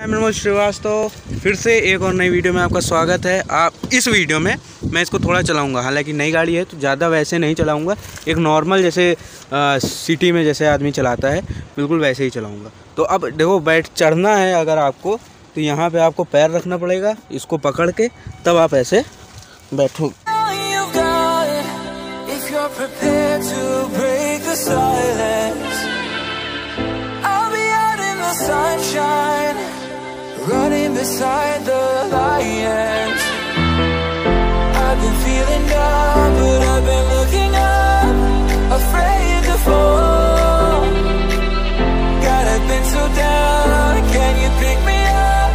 मनोज श्रीवास्तव फिर से एक और नई वीडियो में आपका स्वागत है आप इस वीडियो में मैं इसको थोड़ा चलाऊंगा हालांकि नई गाड़ी है तो ज़्यादा वैसे नहीं चलाऊंगा एक नॉर्मल जैसे आ, सिटी में जैसे आदमी चलाता है बिल्कुल वैसे ही चलाऊंगा तो अब देखो बैठ चढ़ना है अगर आपको तो यहाँ पर आपको पैर रखना पड़ेगा इसको पकड़ के तब आप ऐसे बैठो sunshine running beside the lions. I've been feeling down, but I've been looking up, afraid to fall. God, I've been so down. Can you pick me? up?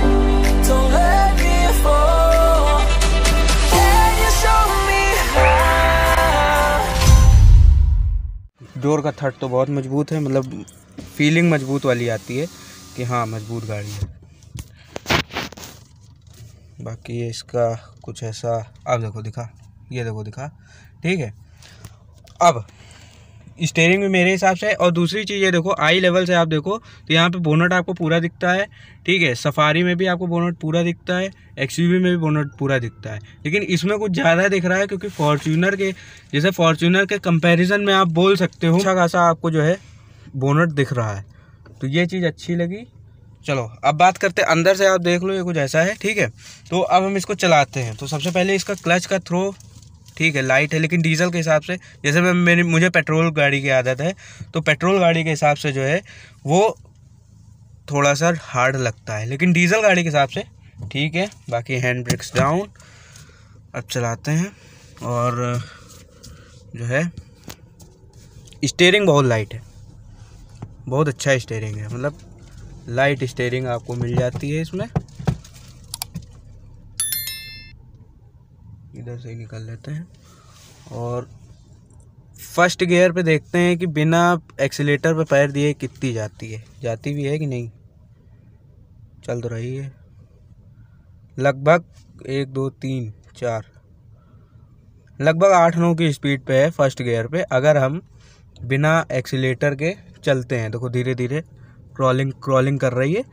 Don't let me me fall Can you show how? Door का third तो बहुत मजबूत है मतलब feeling मजबूत वाली आती है कि हाँ मजबूत गाड़ी है बाकी ये इसका कुछ ऐसा अब देखो दिखा ये देखो दिखा ठीक है अब स्टेयरिंग भी मेरे हिसाब से और दूसरी चीज़ ये देखो आई लेवल से आप देखो तो यहाँ पे बोनट आपको पूरा दिखता है ठीक है सफारी में भी आपको बोनट पूरा दिखता है एक्स में भी बोनट पूरा दिखता है लेकिन इसमें कुछ ज़्यादा दिख रहा है क्योंकि फॉर्चूनर के जैसे फॉर्चूनर के कंपैरिजन में आप बोल सकते हो अच्छा खासा आपको जो है बोनट दिख रहा है तो ये चीज़ अच्छी लगी चलो अब बात करते हैं अंदर से आप देख लो ये कुछ ऐसा है ठीक है तो अब हम इसको चलाते हैं तो सबसे पहले इसका क्लच का थ्रो ठीक है लाइट है लेकिन डीजल के हिसाब से जैसे मैं मेरी मुझे पेट्रोल गाड़ी की आदत है तो पेट्रोल गाड़ी के हिसाब से जो है वो थोड़ा सा हार्ड लगता है लेकिन डीजल गाड़ी के हिसाब से ठीक है बाकी हैंड ब्रेक्स डाउन अब चलाते हैं और जो है स्टेयरिंग बहुत लाइट है बहुत अच्छा स्टेयरिंग है मतलब लाइट स्टेयरिंग आपको मिल जाती है इसमें इधर से निकल लेते हैं और फर्स्ट गियर पे देखते हैं कि बिना एक्सीटर पे पैर दिए कितनी जाती है जाती भी है कि नहीं चल तो रही है लगभग एक दो तीन चार लगभग आठ नौ की स्पीड पे है फर्स्ट गियर पे अगर हम बिना एक्सीटर के चलते हैं देखो धीरे धीरे क्रॉलिंग क्रॉलिंग कर रही है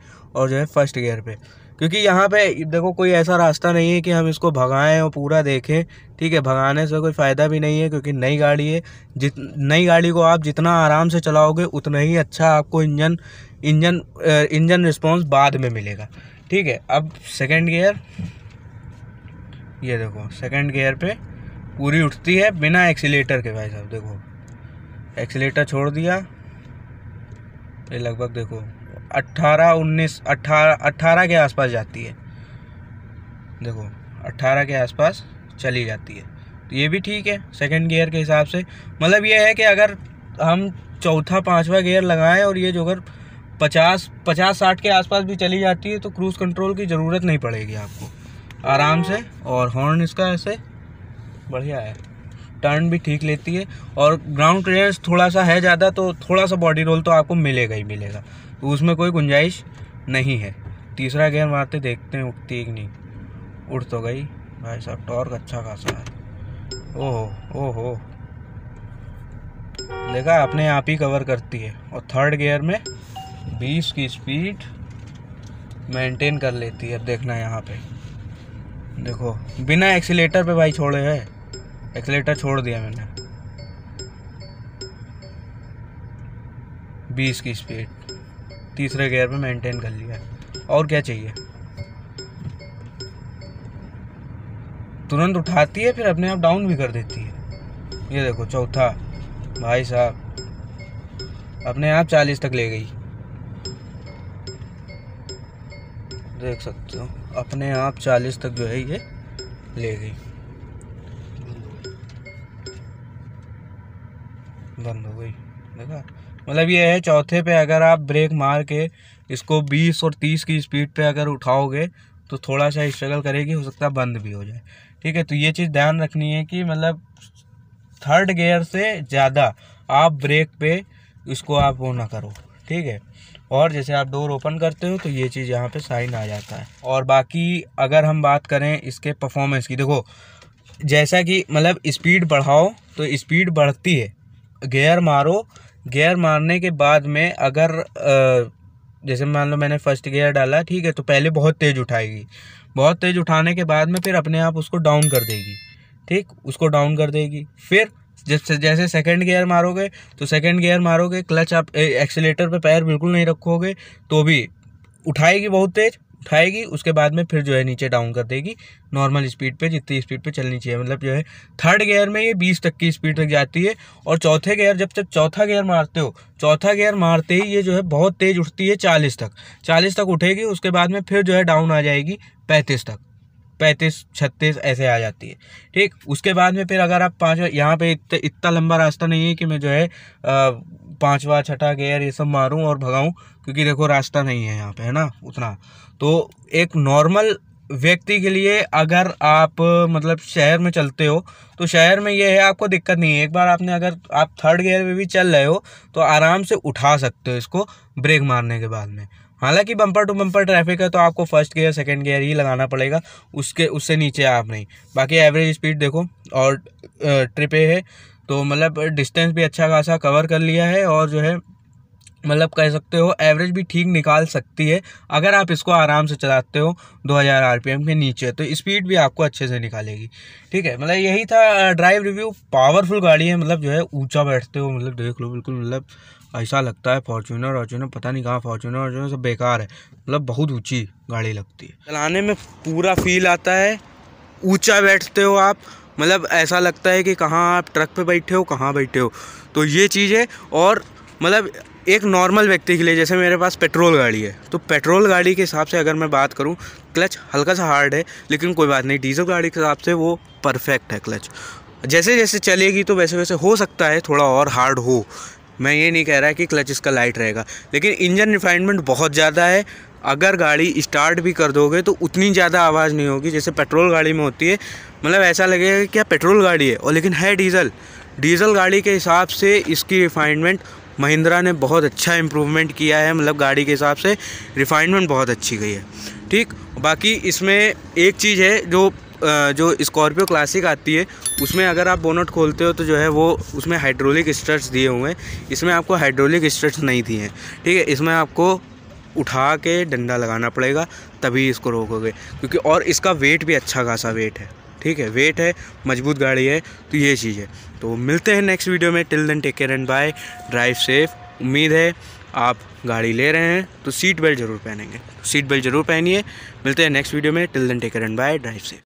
और जो है फर्स्ट गियर पे क्योंकि यहाँ पे देखो कोई ऐसा रास्ता नहीं है कि हम इसको भगाएं और पूरा देखें ठीक है भगाने से कोई फ़ायदा भी नहीं है क्योंकि नई गाड़ी है जित नई गाड़ी को आप जितना आराम से चलाओगे उतना ही अच्छा आपको इंजन इंजन इंजन रिस्पॉन्स बाद में मिलेगा ठीक है अब सेकेंड गेयर ये देखो सेकेंड गेयर पर पूरी उठती है बिना एक्सीटर के भाई साहब देखो एक्सीटर छोड़ दिया तो लगभग देखो अट्ठारह उन्नीस अट्ठारह अट्ठारह के आसपास जाती है देखो अट्ठारह के आसपास चली जाती है तो ये भी ठीक है सेकंड गियर के हिसाब से मतलब ये है कि अगर हम चौथा पांचवा गियर लगाएं और ये जो अगर पचास पचास साठ के आसपास भी चली जाती है तो क्रूज़ कंट्रोल की ज़रूरत नहीं पड़ेगी आपको आराम से और हॉर्न इसका ऐसे बढ़िया है टर्न भी ठीक लेती है और ग्राउंड क्लियरेंस थोड़ा सा है ज़्यादा तो थोड़ा सा बॉडी रोल तो आपको मिलेगा ही मिलेगा तो उसमें कोई गुंजाइश नहीं है तीसरा गेयर मारते देखते हैं उठती है नहीं उठ तो गई भाई साहब टॉर्क अच्छा खासा है ओहो ओहो देखा अपने आप ही कवर करती है और थर्ड गेयर में बीस की स्पीड मेंटेन कर लेती है अब देखना यहाँ पे देखो बिना एक्सीटर पे भाई छोड़े हैं एक्सलेटर छोड़ दिया मैंने बीस की स्पीड तीसरे गियर पे मेंटेन कर लिया और क्या चाहिए तुरंत उठाती है फिर अपने आप डाउन भी कर देती है ये देखो चौथा भाई साहब अपने आप चालीस तक ले गई देख सकते हो अपने आप चालीस तक जो है ये ले गई बंद हो गई देखा मतलब ये है चौथे पे अगर आप ब्रेक मार के इसको 20 और 30 की स्पीड पे अगर उठाओगे तो थोड़ा सा स्ट्रगल करेगी हो सकता है बंद भी हो जाए ठीक है तो ये चीज़ ध्यान रखनी है कि मतलब थर्ड गियर से ज़्यादा आप ब्रेक पे इसको आप वो ना करो ठीक है और जैसे आप डोर ओपन करते हो तो ये चीज़ यहाँ पे साइन आ जाता है और बाकी अगर हम बात करें इसके परफॉर्मेंस की देखो जैसा कि मतलब स्पीड बढ़ाओ तो स्पीड बढ़ती है गेयर मारो गेयर मारने के बाद में अगर जैसे मान लो मैंने फर्स्ट गेयर डाला ठीक है तो पहले बहुत तेज़ उठाएगी बहुत तेज़ उठाने के बाद में फिर अपने आप उसको डाउन कर देगी ठीक उसको डाउन कर देगी फिर जैसे जैसे सेकंड गियर मारोगे तो सेकंड गियर मारोगे क्लच आप एक्सीटर पे पैर बिल्कुल नहीं रखोगे तो भी उठाएगी बहुत तेज़ उठाएगी उसके बाद में फिर जो है नीचे डाउन कर देगी नॉर्मल स्पीड पे जितनी स्पीड पे चलनी चाहिए मतलब जो है थर्ड गियर में ये बीस तक की स्पीड तक जाती है और चौथे गियर जब तक चौथा गियर मारते हो चौथा गियर मारते ही ये जो है बहुत तेज़ उठती है चालीस तक चालीस तक उठेगी उसके बाद में फिर जो है डाउन आ जाएगी पैंतीस तक पैंतीस छत्तीस ऐसे आ जाती है ठीक उसके बाद में फिर अगर आप पाँच यहाँ पे इतना इतना लंबा रास्ता नहीं है कि मैं जो है आ, पाँचवा छठा गेयर ये सब मारूँ और भगाऊँ क्योंकि देखो रास्ता नहीं है यहाँ पे है ना उतना तो एक नॉर्मल व्यक्ति के लिए अगर आप मतलब शहर में चलते हो तो शहर में ये है आपको दिक्कत नहीं है एक बार आपने अगर आप थर्ड गेयर में भी चल रहे हो तो आराम से उठा सकते हो इसको ब्रेक मारने के बाद में हालांकि बम्पर टू बम्पर ट्रैफिक है तो आपको फर्स्ट गियर सेकंड गियर ही लगाना पड़ेगा उसके उससे नीचे आप नहीं बाकी एवरेज स्पीड देखो और ट्रिपे है तो मतलब डिस्टेंस भी अच्छा खासा कवर कर लिया है और जो है मतलब कह सकते हो एवरेज भी ठीक निकाल सकती है अगर आप इसको आराम से चलाते हो 2000 आरपीएम के नीचे तो स्पीड भी आपको अच्छे से निकालेगी ठीक है मतलब यही था ड्राइव रिव्यू पावरफुल गाड़ी है मतलब जो है ऊंचा बैठते हो मतलब देख लो बिल्कुल मतलब ऐसा लगता है फॉर्चूनर वॉर्चूनर पता नहीं कहाँ फॉर्चूनर वॉर्चूनर सब बेकार है मतलब बहुत ऊँची गाड़ी लगती है चलाने में पूरा फील आता है ऊँचा बैठते हो आप मतलब ऐसा लगता है कि कहाँ आप ट्रक पे बैठे हो कहाँ बैठे हो तो ये चीज़ है और मतलब एक नॉर्मल व्यक्ति के लिए जैसे मेरे पास पेट्रोल गाड़ी है तो पेट्रोल गाड़ी के हिसाब से अगर मैं बात करूँ क्लच हल्का सा हार्ड है लेकिन कोई बात नहीं डीजल गाड़ी के हिसाब से वो परफेक्ट है क्लच जैसे जैसे चलेगी तो वैसे वैसे हो सकता है थोड़ा और हार्ड हो मैं ये नहीं कह रहा कि क्लच इसका लाइट रहेगा लेकिन इंजन रिफाइनमेंट बहुत ज़्यादा है अगर गाड़ी स्टार्ट भी कर दोगे तो उतनी ज़्यादा आवाज़ नहीं होगी जैसे पेट्रोल गाड़ी में होती है मतलब ऐसा लगेगा कि क्या पेट्रोल गाड़ी है और लेकिन है डीजल डीजल गाड़ी के हिसाब से इसकी रिफाइनमेंट महिंद्रा ने बहुत अच्छा इम्प्रूवमेंट किया है मतलब गाड़ी के हिसाब से रिफाइनमेंट बहुत अच्छी गई है ठीक बाकी इसमें एक चीज़ है जो जो स्कॉर्पियो क्लासिक आती है उसमें अगर आप बोनट खोलते हो तो जो है वो उसमें हाइड्रोलिक स्ट्रट्स दिए हुए हैं इसमें आपको हाइड्रोलिक स्ट्रट्स नहीं दिए हैं ठीक है इसमें आपको उठा के डंडा लगाना पड़ेगा तभी इसको रोकोगे क्योंकि और इसका वेट भी अच्छा खासा वेट है ठीक है वेट है मजबूत गाड़ी है तो ये चीज़ है तो मिलते हैं नेक्स्ट वीडियो में till then take care and bye drive safe उम्मीद है आप गाड़ी ले रहे हैं तो सीट बेल्ट ज़रूर पहनेंगे सीट बेल्ट ज़रूर पहनिए मिलते हैं नेक्स्ट वीडियो में till then take care and bye drive safe